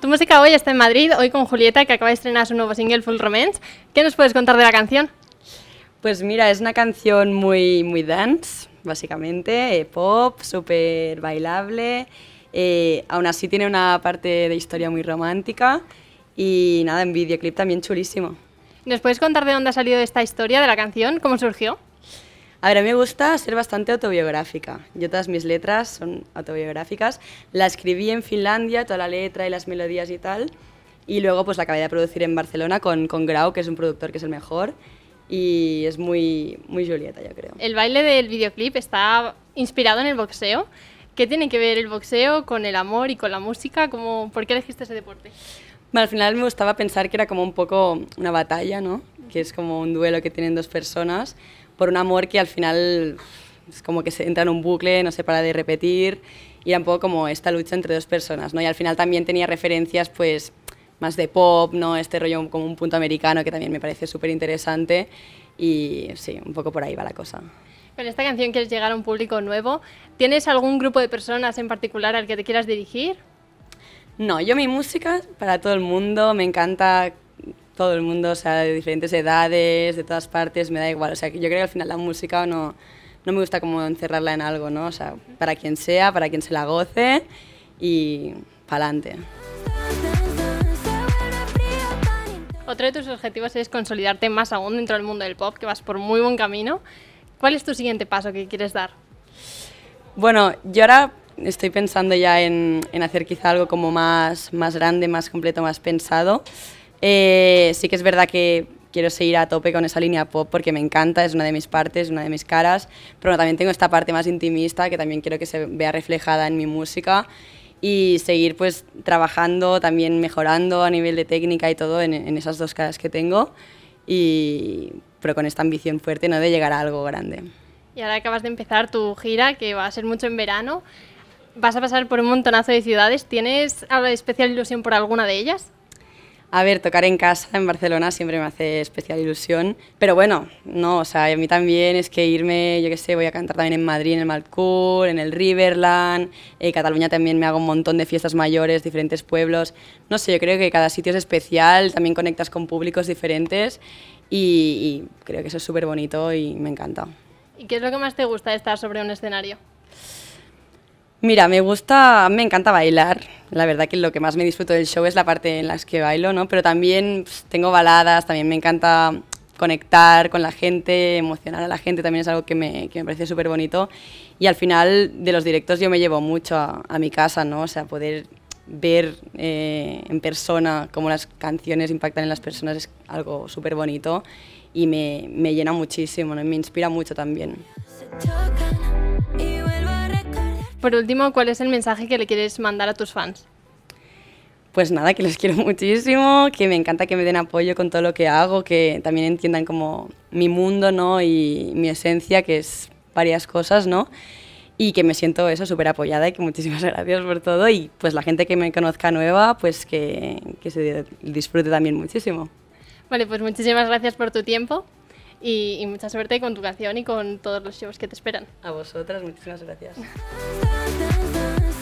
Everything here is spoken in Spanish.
Tu música hoy está en Madrid, hoy con Julieta, que acaba de estrenar su nuevo single Full Romance. ¿Qué nos puedes contar de la canción? Pues mira, es una canción muy, muy dance, básicamente, eh, pop, súper bailable. Eh, aún así tiene una parte de historia muy romántica y nada, en videoclip también chulísimo. ¿Nos puedes contar de dónde ha salido esta historia de la canción? ¿Cómo surgió? A ver, a mí me gusta ser bastante autobiográfica. Yo todas mis letras son autobiográficas. La escribí en Finlandia, toda la letra y las melodías y tal. Y luego pues la acabé de producir en Barcelona con, con Grau, que es un productor que es el mejor. Y es muy, muy Julieta, yo creo. El baile del videoclip está inspirado en el boxeo. ¿Qué tiene que ver el boxeo con el amor y con la música? ¿Cómo, ¿Por qué elegiste ese deporte? al final me gustaba pensar que era como un poco una batalla, ¿no? Que es como un duelo que tienen dos personas por un amor que al final es como que se entra en un bucle, no se para de repetir, y era poco como esta lucha entre dos personas, ¿no? Y al final también tenía referencias, pues, más de pop, ¿no? Este rollo como un punto americano que también me parece súper interesante, y sí, un poco por ahí va la cosa. Con esta canción quieres llegar a un público nuevo. ¿Tienes algún grupo de personas en particular al que te quieras dirigir? No, yo mi música para todo el mundo, me encanta todo el mundo, o sea, de diferentes edades, de todas partes, me da igual. O sea, yo creo que al final la música no, no me gusta como encerrarla en algo, ¿no? O sea, para quien sea, para quien se la goce y pa'lante. Otro de tus objetivos es consolidarte más aún dentro del mundo del pop, que vas por muy buen camino. ¿Cuál es tu siguiente paso que quieres dar? Bueno, yo ahora estoy pensando ya en, en hacer quizá algo como más, más grande, más completo, más pensado. Eh, sí que es verdad que quiero seguir a tope con esa línea pop porque me encanta, es una de mis partes, una de mis caras, pero también tengo esta parte más intimista que también quiero que se vea reflejada en mi música y seguir pues trabajando, también mejorando a nivel de técnica y todo en, esas dos caras que tengo, y, pero con esta ambición fuerte ¿no? de llegar a algo grande. Y ahora acabas de empezar tu gira, que va a ser mucho en verano, vas a pasar por un montonazo de ciudades, ¿tienes especial ilusión por alguna de ellas? A ver, tocar en casa, en Barcelona, siempre me hace especial ilusión. Pero bueno, no, o sea, a mí también es que irme, yo qué sé, voy a cantar también en Madrid, en el malcour en el Riverland, en eh, Cataluña también me hago un montón de fiestas mayores, diferentes pueblos. No sé, yo creo que cada sitio es especial, también conectas con públicos diferentes y, y creo que eso es súper bonito y me encanta. ¿Y qué es lo que más te gusta de estar sobre un escenario? Mira, me gusta, me encanta bailar. La verdad que lo que más me disfruto del show es la parte en la que bailo, ¿no? Pero también pues, tengo baladas, también me encanta conectar con la gente, emocionar a la gente, también es algo que me, que me parece súper bonito. Y al final de los directos yo me llevo mucho a, mi casa, ¿no? O sea, poder ver eh, en persona cómo las canciones impactan en las personas es algo súper bonito y me, me, llena muchísimo, ¿no? me inspira mucho también. Por último, ¿cuál es el mensaje que le quieres mandar a tus fans? Pues nada, que los quiero muchísimo, que me encanta que me den apoyo con todo lo que hago, que también entiendan como mi mundo, ¿no? Y mi esencia, que es varias cosas, ¿no? y que me siento eso súper apoyada y que muchísimas gracias por todo y pues la gente que me conozca nueva pues que, que se disfrute también muchísimo. Vale, pues muchísimas gracias por tu tiempo y, mucha suerte con tu canción y con todos los shows que te esperan. A vosotras, muchísimas gracias.